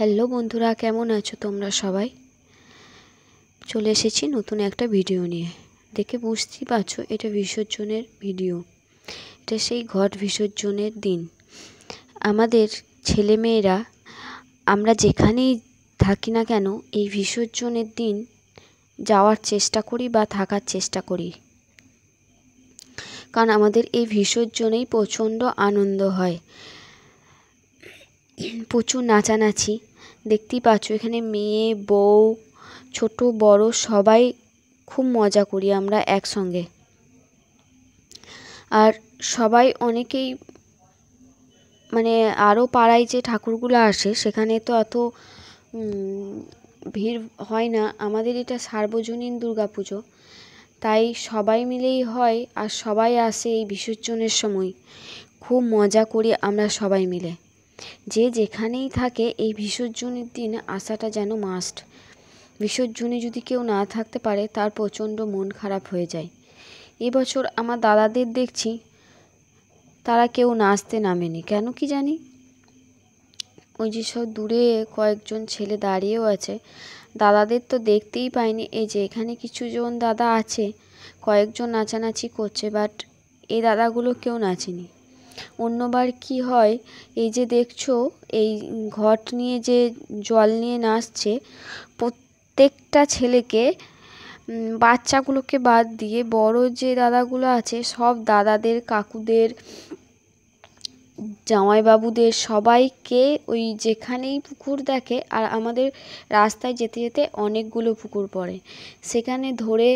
hello বন্ধুরা কেমন আছো তোমরা সবাই চলে এসেছি নতুন একটা ভিডিও নিয়ে দেখে বুঝতেই পারছো এটা বিসর্জনের ভিডিও এটা সেই ঘট বিসর্জনের দিন আমাদের ছেলেমেয়েরা আমরা যেখানেই থাকি না কেন এই বিসর্জনের দিন যাওয়ার চেষ্টা করি বা থাকার চেষ্টা করি কারণ আমাদের এই বিসর্জনেই প্রচণ্ড আনন্দ হয় প্রচুর নাচানাচি দেখতেই পাচ্ছ এখানে মেয়ে বউ ছোট বড় সবাই খুব মজা করি আমরা একসঙ্গে আর সবাই অনেকেই মানে আরও পাড়ায় যে ঠাকুরগুলো আসে সেখানে তো অত ভিড় হয় না আমাদের এটা সার্বজনীন পুজো তাই সবাই মিলেই হয় আর সবাই আসে এই বিসর্জনের সময় খুব মজা করি আমরা সবাই মিলে যে যেখানেই থাকে এই বিসর্জনের দিন আসাটা যেন মাস্ট বিসর্জনে যদি কেউ না থাকতে পারে তার প্রচণ্ড মন খারাপ হয়ে যায় এবছর আমার দাদাদের দেখছি তারা কেউ নাচতে নামেনি কেন কি জানি ওই যে সব দূরে কয়েকজন ছেলে দাঁড়িয়েও আছে দাদাদের তো দেখতেই পাইনি এই যে এখানে কিছুজন দাদা আছে কয়েকজন নাচানাচি করছে বাট এই দাদাগুলো কেউ নাচেনি অন্যবার কি হয় এই যে দেখছো এই ঘট নিয়ে যে জল নিয়ে নাচছে প্রত্যেকটা ছেলেকে বাচ্চাগুলোকে বাদ দিয়ে বড় যে দাদাগুলো আছে সব দাদাদের কাকুদের জামাইবাবুদের সবাইকে ওই যেখানেই পুকুর দেখে আর আমাদের রাস্তায় যেতে যেতে অনেকগুলো পুকুর পড়ে সেখানে ধরে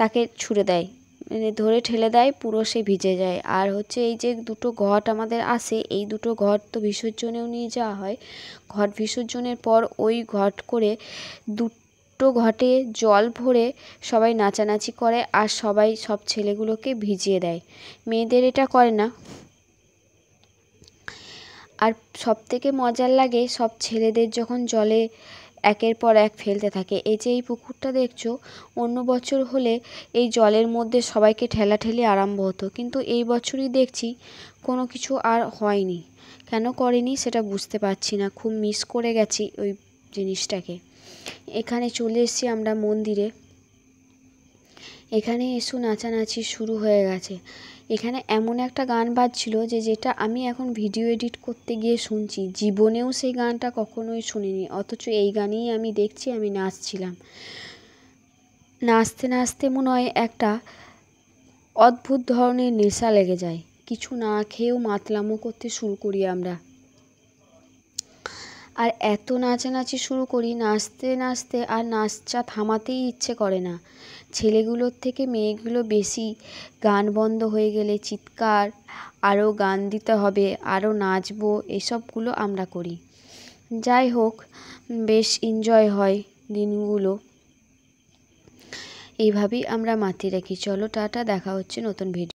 তাকে ছুড়ে দেয় মানে ধরে ঠেলে দেয় পুরো সে ভিজে যায় আর হচ্ছে এই যে দুটো ঘট আমাদের আসে এই দুটো ঘট তো বিসর্জনেও নিয়ে যাওয়া হয় ঘট বিসর্জনের পর ওই ঘট করে দুটো ঘটে জল ভরে সবাই নাচানাচি করে আর সবাই সব ছেলেগুলোকে ভিজিয়ে দেয় মেয়েদের এটা করে না আর সব থেকে মজার লাগে সব ছেলেদের যখন জলে একের পর এক ফেলতে থাকে এই যে এই পুকুরটা দেখছো অন্য বছর হলে এই জলের মধ্যে সবাইকে ঠেলাঠেলি আরম্ভ হতো কিন্তু এই বছরই দেখছি কোনো কিছু আর হয়নি কেন করেনি সেটা বুঝতে পারছি না খুব মিস করে গেছি ওই জিনিসটাকে এখানে চলে এসেছি আমরা মন্দিরে এখানে এসো নাচানাচি শুরু হয়ে গেছে এখানে এমন একটা গান বাজছিল যে যেটা আমি এখন ভিডিও এডিট করতে গিয়ে শুনছি জীবনেও সেই গানটা কখনোই শুনিনি অথচ এই গানেই আমি দেখছি আমি নাচছিলাম নাচতে নাচতে মনে হয় একটা অদ্ভুত ধরনের নেশা লেগে যায় কিছু না খেয়েও মাতলামো করতে শুরু করি আমরা আর এত নাচানাচি শুরু করি নাচতে নাচতে আর নাচা থামাতেই ইচ্ছে করে না ছেলেগুলোর থেকে মেয়েগুলো বেশি গান বন্ধ হয়ে গেলে চিৎকার আরও গান দিতে হবে আরও নাচবো এসবগুলো আমরা করি যাই হোক বেশ এনজয় হয় দিনগুলো এইভাবেই আমরা মাতিয়ে রাখি চলো টাটা দেখা হচ্ছে নতুন ভিডিও